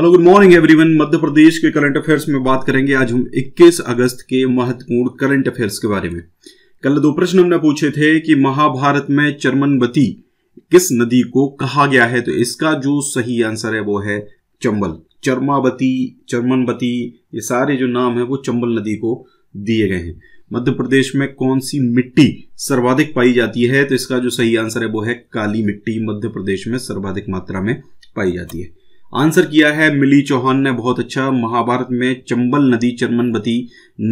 hello good morning everyone Madhya Pradesh के current affairs में बात करेंगे आज हम 21 अगस्त के महत्वपूर्ण करंट अफेयर्स के बारे में कल दो प्रश्न हमने पूछे थे कि महाभारत में चरमनबती किस नदी को कहा गया है तो इसका जो सही आंसर है वो है चंबल चरमावती चरमनबती ये सारे जो नाम है वो चंबल नदी को दिए गए हैं मध्य प्रदेश में कौन सी मिट्टी सर्वाधिक पाई जाती है तो इसका जो सही आंसर है वो है काली मिट्टी मध्य प्रदेश में सर्वाधिक मात्रा में पाई जाती है आंसर किया है मिली चौहान ने बहुत अच्छा महाभारत में चंबल नदी चरमनबती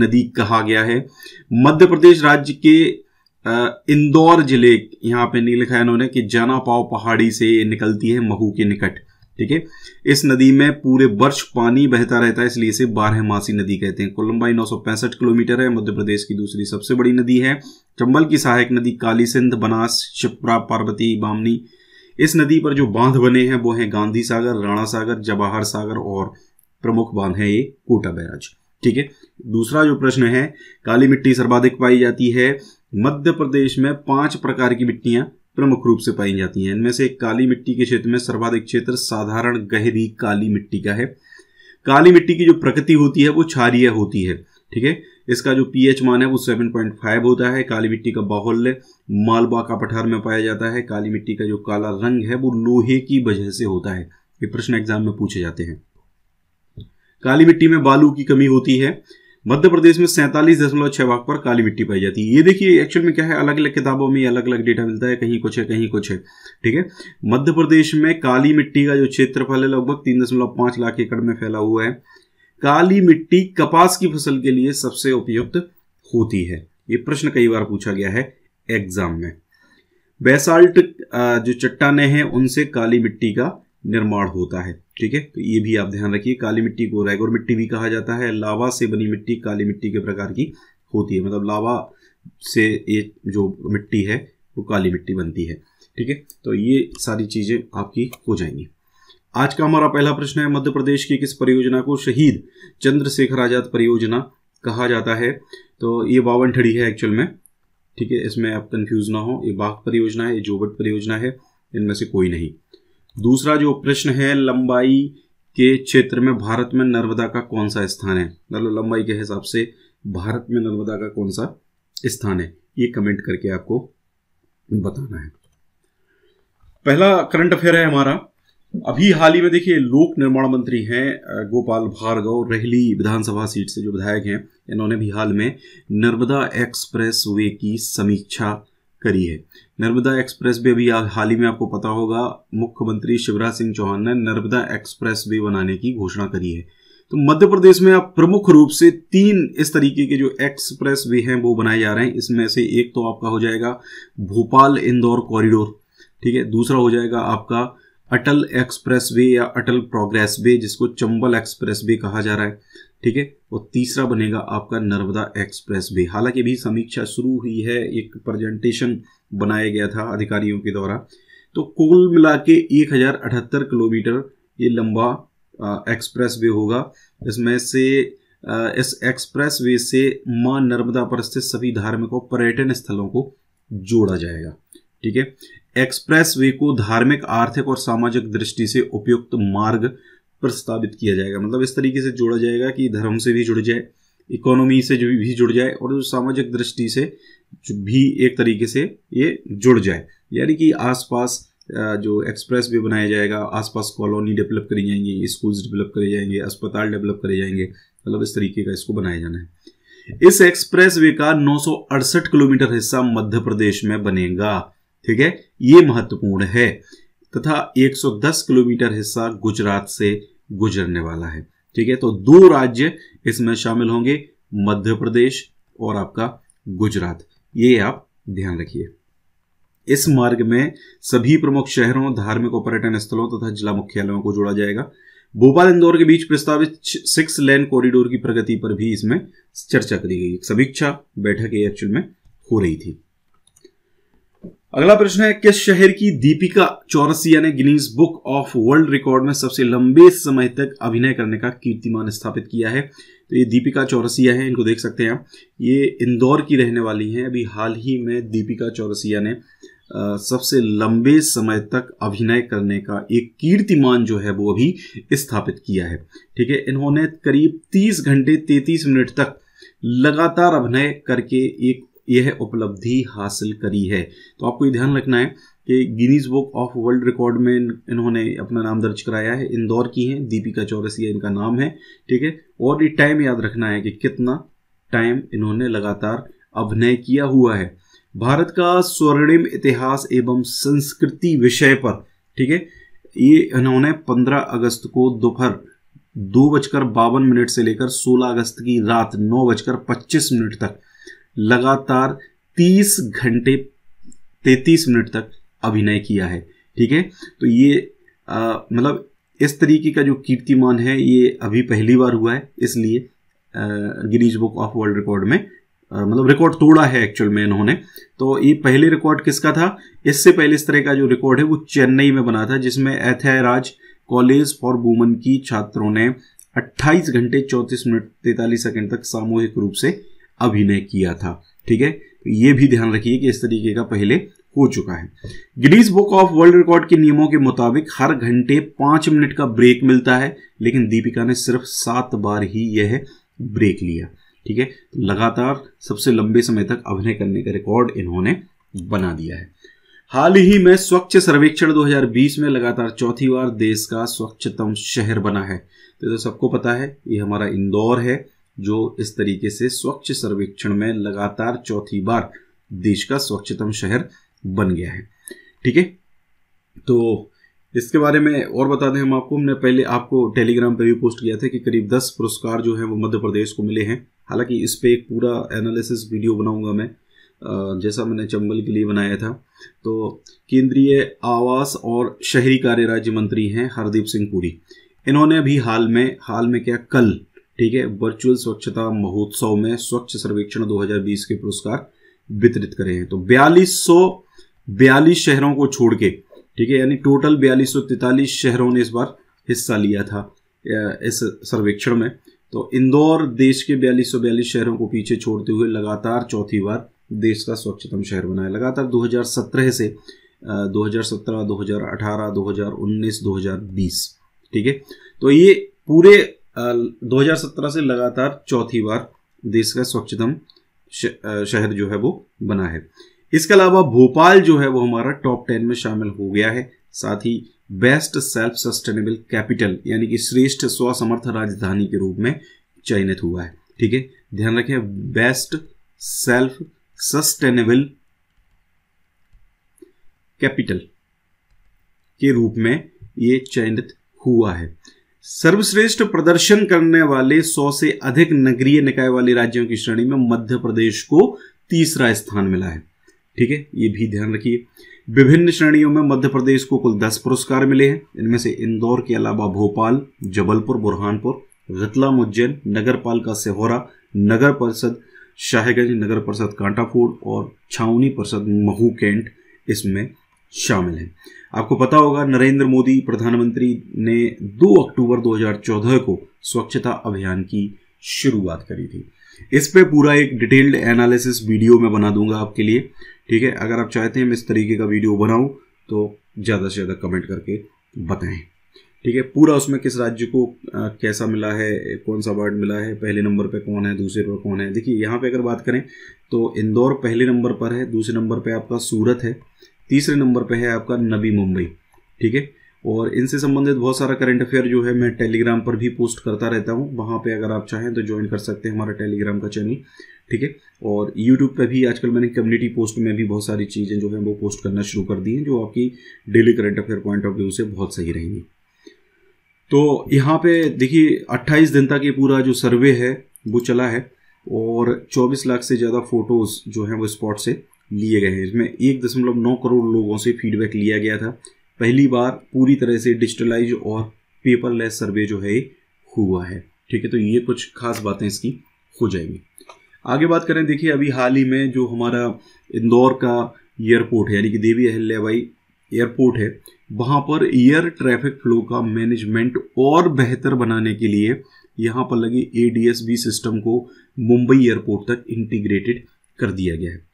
नदी कहा गया है मध्य प्रदेश राज्य के इंदौर जिले यहाँ पे नहीं लिखा है इन्होंने कि जाना पाव पहाड़ी से निकलती है महू के निकट ठीक है इस नदी में पूरे वर्ष पानी बहता रहता है इसलिए इसे बारहमासी नदी कहते हैं कोलंबाई नौ किलोमीटर है मध्य प्रदेश की दूसरी सबसे बड़ी नदी है चंबल की सहायक नदी काली सिंध बनास शिप्रा पार्वती बामनी इस नदी पर जो बांध बने हैं वो हैं गांधी सागर राणा सागर जवाहर सागर और प्रमुख बांध है ये कोटा बैराज ठीक है दूसरा जो प्रश्न है काली मिट्टी सर्वाधिक पाई जाती है मध्य प्रदेश में पांच प्रकार की मिट्टियां प्रमुख रूप से पाई जाती हैं इनमें से काली मिट्टी के क्षेत्र में सर्वाधिक क्षेत्र साधारण गहरी काली मिट्टी का है काली मिट्टी की जो प्रकृति होती है वो क्षारिय होती है ठीक है इसका जो पीएच मान है वो 7.5 होता है काली मिट्टी का बाहुल्य मालवा का पठार में पाया जाता है काली मिट्टी का जो काला रंग है वो लोहे की वजह से होता है ये प्रश्न एग्जाम में पूछे जाते हैं काली मिट्टी में बालू की कमी होती है मध्य प्रदेश में सैंतालीस दशमलव छह भाग पर काली मिट्टी पाई जाती है ये देखिए एक्चुअल में क्या है अलग अलग किताबों में अलग अलग डेटा मिलता है कहीं कुछ है कहीं कुछ है ठीक है मध्य प्रदेश में काली मिट्टी का जो क्षेत्रफल है लगभग तीन दशमलव पांच लाख एकड़ में फैला हुआ है काली मिट्टी कपास की फसल के लिए सबसे उपयुक्त होती है ये प्रश्न कई बार पूछा गया है एग्जाम में बेसाल्ट जो चट्टाने हैं उनसे काली मिट्टी का निर्माण होता है ठीक है तो ये भी आप ध्यान रखिए काली मिट्टी को रेगोर मिट्टी भी कहा जाता है लावा से बनी मिट्टी काली मिट्टी के प्रकार की होती है मतलब लावा से ये जो मिट्टी है वो काली मिट्टी बनती है ठीक है तो ये सारी चीज़ें आपकी हो जाएंगी आज का हमारा पहला प्रश्न है मध्य प्रदेश की किस परियोजना को शहीद चंद्रशेखर आजाद परियोजना कहा जाता है तो ये बावन ठड़ी है एक्चुअल में ठीक है इसमें आप कंफ्यूज ना हो ये बाघ परियोजना है ये जोबट परियोजना है इनमें से कोई नहीं दूसरा जो प्रश्न है लंबाई के क्षेत्र में भारत में नर्मदा का कौन सा स्थान है मतलब लंबाई के हिसाब से भारत में नर्मदा का कौन सा स्थान है ये कमेंट करके आपको बताना है पहला करंट अफेयर है हमारा अभी हाल ही में देखिए लोक निर्माण मंत्री हैं गोपाल भार्गव रेहली विधानसभा सीट से जो विधायक हैं इन्होंने भी हाल में नर्मदा एक्सप्रेस वे की समीक्षा करी है नर्मदा एक्सप्रेस वे अभी हाल ही में आपको पता होगा मुख्यमंत्री शिवराज सिंह चौहान ने नर्मदा एक्सप्रेस वे बनाने की घोषणा करी है तो मध्य प्रदेश में आप प्रमुख रूप से तीन इस तरीके के जो एक्सप्रेस वे हैं वो बनाए जा रहे हैं इसमें से एक तो आपका हो जाएगा भोपाल इंदौर कॉरिडोर ठीक है दूसरा हो जाएगा आपका अटल एक्सप्रेस वे या अटल प्रोग्रेस वे जिसको चंबल एक्सप्रेस वे कहा जा रहा है ठीक है और तीसरा बनेगा आपका नर्मदा एक्सप्रेस वे हालांकि भी समीक्षा शुरू हुई है एक प्रेजेंटेशन बनाया गया था अधिकारियों के द्वारा तो कुल मिला के एक किलोमीटर ये लंबा एक्सप्रेस वे होगा इसमें से आ, इस एक्सप्रेस वे से मां नर्मदा पर स्थित सभी धार्मिक और पर्यटन स्थलों को जोड़ा जाएगा ठीक है एक्सप्रेस वे को धार्मिक आर्थिक और सामाजिक दृष्टि से उपयुक्त मार्ग प्रस्तावित किया जाएगा मतलब इस तरीके से जोड़ा जाएगा कि धर्म से भी जुड़ जाए इकोनॉमी से जो भी जुड़ जाए और सामाजिक दृष्टि से भी एक तरीके से ये जुड़ जाए यानी कि आसपास जो एक्सप्रेस वे बनाया जाएगा आसपास कॉलोनी डेवलप करी जाएंगी स्कूल्स डेवलप करे जाएंगे अस्पताल डेवलप करे जाएंगे मतलब इस तरीके का इसको बनाया जाना है इस एक्सप्रेस वे का नौ किलोमीटर हिस्सा मध्य प्रदेश में बनेगा ठीक है ये महत्वपूर्ण है तथा 110 किलोमीटर हिस्सा गुजरात से गुजरने वाला है ठीक है तो दो राज्य इसमें शामिल होंगे मध्य प्रदेश और आपका गुजरात ये आप ध्यान रखिए इस मार्ग में सभी प्रमुख शहरों धार्मिक और पर्यटन स्थलों तथा जिला मुख्यालयों को जोड़ा जाएगा भोपाल इंदौर के बीच प्रस्तावित सिक्स लेन कॉरिडोर की प्रगति पर भी इसमें चर्चा करी गई समीक्षा बैठक ये एक्चुअल में हो रही थी अगला प्रश्न है किस शहर की दीपिका चौरसी यानी Guinness book of world record में सबसे लंबे समय तक अभिनय करने का कीर्तिमान स्थापित किया है तो ये दीपिका चौरसिया है इनको देख सकते हैं आप ये इंदौर की रहने वाली हैं अभी हाल ही में दीपिका चौरसिया ने सबसे लंबे समय तक अभिनय करने का एक कीर्तिमान जो है वो अभी स्थापित किया है ठीक है इन्होंने करीब 30 घंटे 33 मिनट तक लगातार अभिनय करके एक यह उपलब्धि हासिल करी है तो आपको ये ध्यान रखना है कि Guinness book of world record में इन्होंने अपना नाम दर्ज कराया है इंदौर की हैं दीपिका चौरसिया इनका नाम है ठीक है और ये टाइम याद रखना है कि कितना टाइम इन्होंने लगातार अभिनय किया हुआ है भारत का स्वर्णिम इतिहास एवं संस्कृति विषय पर ठीक है ये इन्होंने 15 अगस्त को दोपहर दो बजकर बावन मिनट से लेकर 16 अगस्त की रात नौ बजकर पच्चीस मिनट तक लगातार 30 घंटे 33 मिनट तक अभिनय किया है ठीक है तो ये मतलब इस तरीके का जो कीर्तिमान है ये अभी पहली बार हुआ है इसलिए Guinness book of world record में मतलब रिकॉर्ड तोड़ा है एक्चुअल में इन्होंने तो ये पहले रिकॉर्ड किसका था इससे पहले इस तरह का जो रिकॉर्ड है वो चेन्नई में बना था जिसमें एथेराज कॉलेज फॉर वुमन की छात्रों ने 28 घंटे 34 मिनट 43 सेकंड तक सामूहिक रूप से अभिनय किया था ठीक है तो ये भी ध्यान रखिए कि इस तरीके का पहले हो चुका है Guinness book of world record के नियमों के मुताबिक हर घंटे पांच मिनट का ब्रेक मिलता है लेकिन दीपिका ने सिर्फ सात बार ही यह ब्रेक लिया ठीक है तो लगातार सबसे लंबे समय तक अभिनय करने का रिकॉर्ड इन्होंने बना दिया है हाल ही में स्वच्छ सर्वेक्षण 2020 में लगातार चौथी बार देश का स्वच्छतम शहर बना है तो, तो सबको पता है ये हमारा इंदौर है जो इस तरीके से स्वच्छ सर्वेक्षण में लगातार चौथी बार देश का स्वच्छतम शहर बन गया है ठीक है तो इसके बारे में और बता दें हम आपको हमने पहले आपको टेलीग्राम पर भी पोस्ट किया था कि करीब दस पुरस्कार जो है वो मध्य प्रदेश को मिले हैं हालांकि इस पर एक पूरा एनालिसिस वीडियो बनाऊंगा मैं जैसा मैंने चंबल के लिए बनाया था तो केंद्रीय आवास और शहरी कार्य राज्य मंत्री हैं हरदीप सिंह पुरी इन्होंने अभी हाल में हाल में क्या कल ठीक है वर्चुअल स्वच्छता महोत्सव में स्वच्छ सर्वेक्षण 2020 के पुरस्कार वितरित करे हैं तो बयालीस सौ बयालीस शहरों को छोड़ के ठीक है यानी टोटल बयालीस सौ तैतालीस शहरों ने इस बार हिस्सा लिया था इस सर्वेक्षण में तो इंदौर देश के बयालीस सौ बयालीस शहरों को पीछे छोड़ते हुए लगातार चौथी बार देश का स्वच्छतम शहर बना है लगातार 2017 से 2017, 2018, 2019, 2020 ठीक है तो ये पूरे 2017 से लगातार चौथी बार देश का स्वच्छतम शहर जो है वो बना है इसके अलावा भोपाल जो है वो हमारा टॉप टेन में शामिल हो गया है साथ ही बेस्ट सेल्फ सस्टेनेबल कैपिटल यानी कि श्रेष्ठ स्वसमर्थ राजधानी के रूप में चयनित हुआ है ठीक है ध्यान रखें बेस्ट सेल्फ सस्टेनेबल कैपिटल के रूप में ये चयनित हुआ है सर्वश्रेष्ठ प्रदर्शन करने वाले 100 से अधिक नगरीय निकाय वाले राज्यों की श्रेणी में मध्य प्रदेश को तीसरा स्थान मिला है ठीक है ये भी ध्यान रखिए विभिन्न श्रेणियों में मध्य प्रदेश को कुल 10 पुरस्कार मिले हैं इनमें से इंदौर के अलावा भोपाल जबलपुर बुरहानपुर रतलाम उज्जैन नगर पालिका सेहोरा नगर परिषद शाहगंज नगर परिषद कांटाफोड़ और छावनी परिषद महू कैंट इसमें शामिल हैं आपको पता होगा नरेंद्र मोदी प्रधानमंत्री ने 2 अक्टूबर 2014 को स्वच्छता अभियान की शुरुआत करी थी इस पे पूरा एक डिटेल्ड एनालिसिस वीडियो मैं बना दूंगा आपके लिए ठीक है अगर आप चाहते हैं मैं इस तरीके का वीडियो बनाऊं तो ज़्यादा से ज़्यादा कमेंट करके बताएं ठीक है पूरा उसमें किस राज्य को आ, कैसा मिला है कौन सा वार्ड मिला है पहले नंबर पर कौन है दूसरे पर कौन है देखिए यहाँ पे अगर बात करें तो इंदौर पहले नंबर पर है दूसरे नंबर पर आपका सूरत है तीसरे नंबर पे है आपका नबी मुंबई ठीक है और इनसे संबंधित बहुत सारा करंट अफेयर जो है मैं टेलीग्राम पर भी पोस्ट करता रहता हूँ वहाँ पे अगर आप चाहें तो ज्वाइन कर सकते हैं हमारा टेलीग्राम का चैनल ठीक है और यूट्यूब पे भी आजकल मैंने कम्युनिटी पोस्ट में भी बहुत सारी चीज़ें जो है वो पोस्ट करना शुरू कर दी हैं जो आपकी daily current affair point of view से बहुत सही रहेंगी तो यहाँ पे देखिए अट्ठाईस दिन तक ये पूरा जो सर्वे है वो चला है और 24 लाख से ज़्यादा फोटोज़ जो हैं वो स्पॉट से लिए गए हैं इसमें एक दशमलव नौ करोड़ लोगों से फीडबैक लिया गया था पहली बार पूरी तरह से डिजिटलाइज और पेपरलेस सर्वे जो है हुआ है ठीक है तो ये कुछ खास बातें इसकी हो जाएंगी आगे बात करें देखिए अभी हाल ही में जो हमारा इंदौर का एयरपोर्ट है यानी कि देवी अहल्याबाई एयरपोर्ट है वहाँ पर एयर ट्रैफिक फ्लो का मैनेजमेंट और बेहतर बनाने के लिए यहाँ पर लगे ए सिस्टम को मुंबई एयरपोर्ट तक इंटीग्रेटेड कर दिया गया है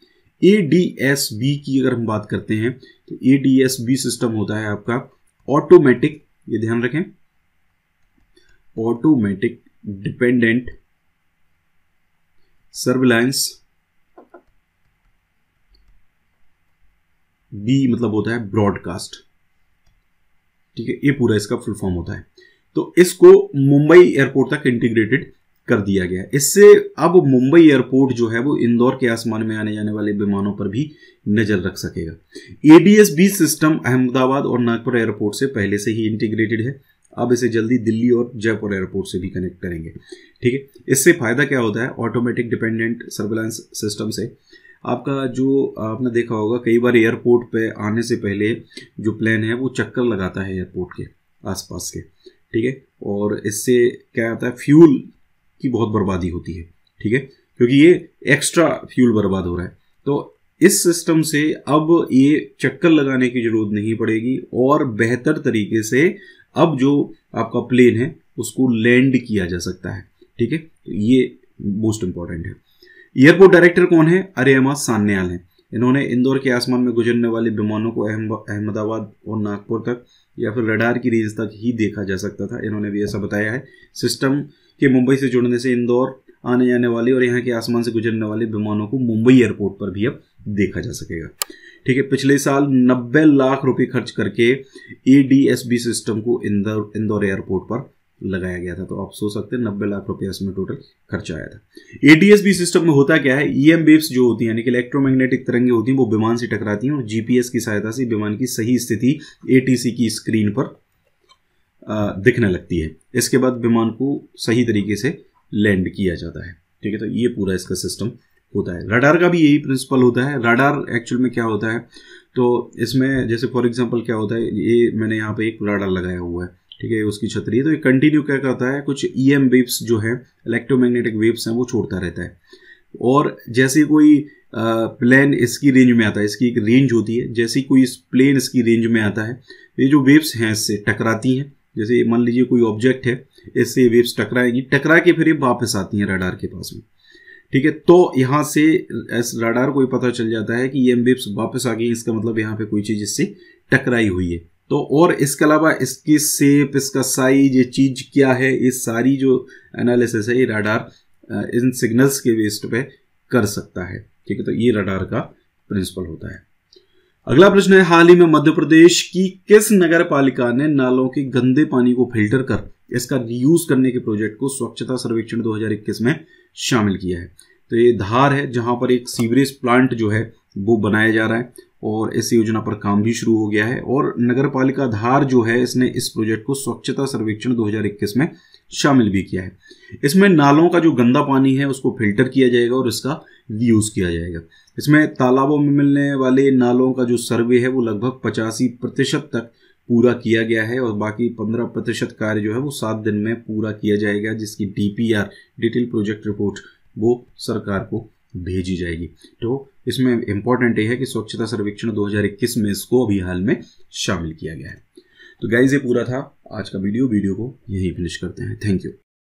ए डी एस बी की अगर हम बात करते हैं तो A D S B system होता है आपका ऑटोमेटिक ये ध्यान रखें ऑटोमेटिक डिपेंडेंट सर्विलांस बी मतलब होता है ब्रॉडकास्ट ठीक है ये पूरा इसका फुल फॉर्म होता है तो इसको मुंबई एयरपोर्ट तक इंटीग्रेटेड कर दिया गया इससे अब मुंबई एयरपोर्ट जो है वो इंदौर के आसमान में आने जाने वाले विमानों पर भी नजर रख सकेगा एडीएस बी सिस्टम अहमदाबाद और नागपुर एयरपोर्ट से पहले से ही इंटीग्रेटेड है अब इसे जल्दी दिल्ली और जयपुर एयरपोर्ट से भी कनेक्ट करेंगे ठीक है इससे फायदा क्या होता है ऑटोमेटिक डिपेंडेंट सर्विलांस सिस्टम से आपका जो आपने देखा होगा कई बार एयरपोर्ट पे आने से पहले जो प्लेन है वो चक्कर लगाता है एयरपोर्ट के आसपास के ठीक है और इससे क्या आता है फ्यूल की बहुत बर्बादी होती है ठीक है क्योंकि ये एक्स्ट्रा फ्यूल बर्बाद हो रहा है तो इस सिस्टम से अब ये चक्कर लगाने की जरूरत नहीं पड़ेगी और बेहतर तरीके से अब जो आपका प्लेन है उसको लैंड किया जा सकता है ठीक है तो ये मोस्ट इंपॉर्टेंट है एयरपोर्ट डायरेक्टर कौन है अरेमा सान्याल है इन्होंने इंदौर के आसमान में गुजरने वाले विमानों को अहमदाबाद और नागपुर तक या फिर रडार की रेंज तक ही देखा जा सकता था इन्होंने भी ऐसा बताया है सिस्टम के मुंबई से जुड़ने से इंदौर आने जाने वाले और यहाँ के आसमान से गुजरने वाले विमानों को मुंबई एयरपोर्ट पर भी अब देखा जा सकेगा ठीक है पिछले साल 90 लाख रुपए खर्च करके ए सिस्टम को इंदौर इंदौर एयरपोर्ट पर लगाया गया था तो आप सोच सकते हैं नब्बे लाख रुपया इसमें टोटल खर्चा आया था एटीएसबी सिस्टम में होता क्या है ईएम e वेव्स जो होती है यानी कि इलेक्ट्रोमैग्नेटिक तरंगे होती हैं वो विमान से टकराती हैं और जीपीएस की सहायता से विमान की सही स्थिति एटीसी की स्क्रीन पर दिखने लगती है इसके बाद विमान को सही तरीके से लैंड किया जाता है ठीक है तो ये पूरा इसका सिस्टम होता है राडार का भी यही प्रिंसिपल होता है राडार एक्चुअल में क्या होता है तो इसमें जैसे फॉर एग्जांपल क्या होता है ये मैंने यहाँ पे एक राडार लगाया हुआ है ठीक है उसकी छतरी है तो ये कंटिन्यू क्या करता है कुछ ई एम वेव्स जो है इलेक्ट्रोमैग्नेटिक वेव्स हैं वो छोड़ता रहता है और जैसे कोई प्लेन इसकी रेंज में आता है इसकी एक रेंज होती है जैसे कोई इस प्लेन इसकी रेंज में आता है ये जो वेव्स हैं इससे टकराती हैं जैसे मान लीजिए कोई ऑब्जेक्ट है इससे वेव्स टकराएगी टकरा के फिर ये वापस आती हैं रडार के पास में ठीक है तो यहाँ से इस रडार को ये पता चल जाता है कि ये वेव्स वापस आ गई इसका मतलब यहाँ पे कोई चीज़ इससे टकराई हुई है तो और इसके अलावा इसकी सेप इसका साइज ये चीज़ क्या है ये सारी जो एनालिसिस है ये रडार इन सिग्नल्स के वेस्ट पे कर सकता है ठीक है तो ये रडार का प्रिंसिपल होता है अगला प्रश्न है हाल ही में मध्य प्रदेश की किस नगर पालिका ने नालों के गंदे पानी को फिल्टर कर इसका रियूज करने के प्रोजेक्ट को स्वच्छता सर्वेक्षण 2021 में शामिल किया है तो ये धार है जहां पर एक सीवरेज प्लांट जो है वो बनाया जा रहा है और इस योजना पर काम भी शुरू हो गया है और नगर पालिका धार जो है इसने इस प्रोजेक्ट को स्वच्छता सर्वेक्षण 2021 में शामिल भी किया है इसमें नालों का जो गंदा पानी है उसको फिल्टर किया जाएगा और इसका यूज़ किया जाएगा इसमें तालाबों में मिलने वाले नालों का जो सर्वे है वो लगभग पचासी प्रतिशत तक पूरा किया गया है और बाकी पंद्रह प्रतिशत कार्य जो है वो सात दिन में पूरा किया जाएगा जिसकी डीपीआर डिटेल प्रोजेक्ट रिपोर्ट वो सरकार को भेजी जाएगी तो इसमें इंपॉर्टेंट ये है कि स्वच्छता सर्वेक्षण 2021 में इसको अभी हाल में शामिल किया गया है तो गाइज ये पूरा था आज का वीडियो वीडियो को यही फिनिश करते हैं थैंक यू